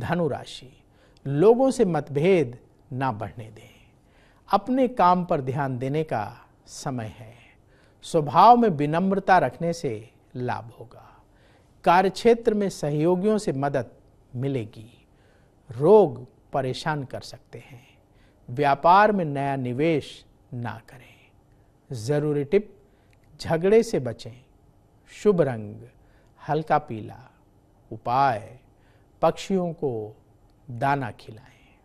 धनु राशि लोगों से मतभेद ना बढ़ने दें अपने काम पर ध्यान देने का समय है स्वभाव में विनम्रता रखने से लाभ होगा कार्य क्षेत्र में सहयोगियों से मदद मिलेगी रोग परेशान कर सकते हैं व्यापार में नया निवेश ना करें ज़रूरी टिप झगड़े से बचें शुभ रंग हल्का पीला उपाय पक्षियों को दाना खिलाएं